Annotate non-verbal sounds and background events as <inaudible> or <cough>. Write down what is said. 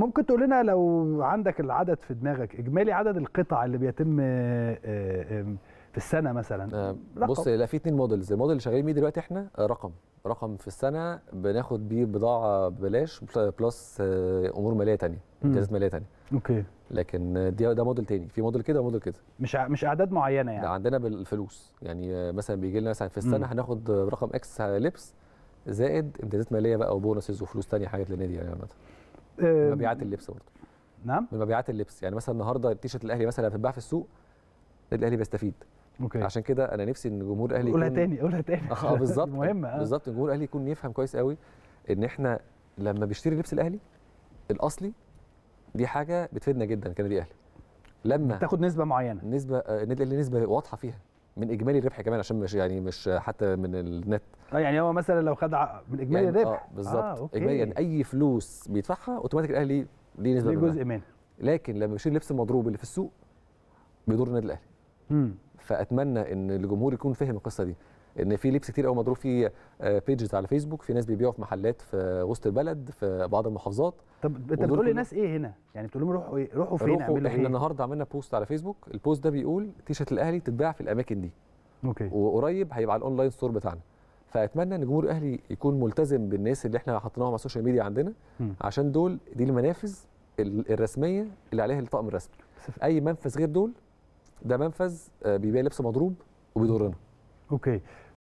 ممكن تقول لنا لو عندك العدد في دماغك اجمالي عدد القطع اللي بيتم آه، آه، في السنه مثلا آه، بص لا في اثنين موديلز الموديل اللي شغالين بيه دلوقتي احنا رقم رقم في السنه بناخد بيه بضاعه ببلاش بلس امور ماليه ثانيه امتيازات ماليه ثانيه اوكي لكن دي ده موديل تاني في موديل كده وموديل كده مش مش اعداد معينه يعني عندنا بالفلوس يعني مثلا بيجي لنا مثلا في السنه هناخد رقم اكس لبس زائد امتيازات ماليه بقى وبونسز وفلوس ثانيه حاجات للنادي يعني مثلا مبيعات اللبس برضه نعم من مبيعات اللبس يعني مثلا النهارده التيشيرت الاهلي مثلا بتتباع في السوق النادي الاهلي بيستفيد اوكي عشان كده انا نفسي ان جمهور الاهلي قولها تاني قولها تاني اه, آه، بالظبط <laughs> مهمه اه بالظبط جمهور الاهلي يكون يفهم كويس قوي ان احنا لما بيشتري لبس الاهلي الاصلي دي حاجه بتفيدنا جدا كنادي اهلي لما تاخد نسبه معينه نسبه آه، النادي الاهلي نسبه واضحه فيها من اجمالي الربح كمان عشان مش يعني مش حتى من النت اه يعني هو مثلا لو خد من اجمالي يعني الربح اه بالظبط آه اجمالي يعني اي فلوس بيدفعها اوتوماتيك الاهلي ليه نسبه ليه جزء منها لكن لما بيشيل اللبس المضروب اللي في السوق بيضر النادي الاهلي فاتمنى ان الجمهور يكون فهم القصه دي ان في لبس كتير قوي مضروب فيه آه، بيجز على فيسبوك في ناس بيبيعوا في محلات في وسط البلد في بعض المحافظات طب انت بتقول للناس ايه هنا يعني بتقول لهم روحوا ايه روحوا فين روحوا احنا إيه؟ النهارده عملنا بوست على فيسبوك البوست ده بيقول تيشرت الاهلي تتباع في الاماكن دي اوكي وقريب هيبقى على الاونلاين ستور بتاعنا فاتمنى ان جمهور الاهلي يكون ملتزم بالناس اللي احنا حطيناهم على السوشيال ميديا عندنا م. عشان دول دي المنافذ الرسميه اللي عليها الطقم الرسمي اي منفذ غير دول ده منفذ آه، بيبيع لبس مضروب وبيضرنا اوكي